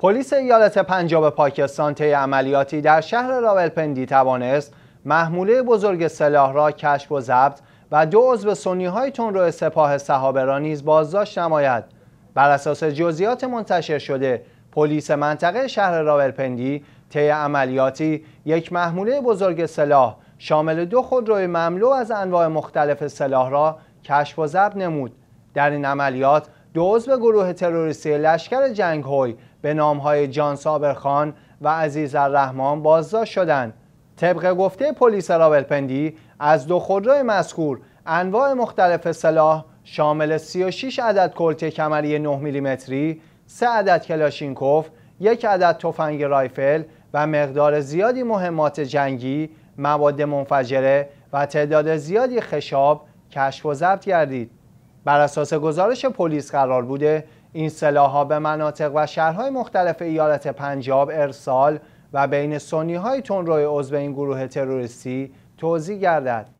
پلیس ایالت پنجاب پاکستان طی عملیاتی در شهر راولپندی توانست محموله بزرگ سلاح را کشف و ضبط و دو عضو سنی های روی سپاه صحابه را نیز بازداشت نماید بر اساس جزئیات منتشر شده پلیس منطقه شهر راولپندی طی عملیاتی یک محموله بزرگ سلاح شامل دو خودروی مملو از انواع مختلف سلاح را کشف و ضبط نمود در این عملیات دو عضو گروه تروریستی لشکر جنگهوی به نامهای جان سابرخان و عزیز الرحمان بازداشت شدند طبق گفته پلیس راولپندی از دو خودرو مذکور انواع مختلف سلاح شامل 36 عدد کلت کمری 9 میلیمتری، 3 عدد کلاشینکوف، یک عدد تفنگ رایفل و مقدار زیادی مهمات جنگی، مواد منفجره و تعداد زیادی خشاب کشف و ضبط گردید. بر اساس گزارش پلیس قرار بوده این سلاحها به مناطق و شهرهای مختلف ایالت پنجاب ارسال و بین سنی های تون روی عضو این گروه تروریستی توضیح گردد.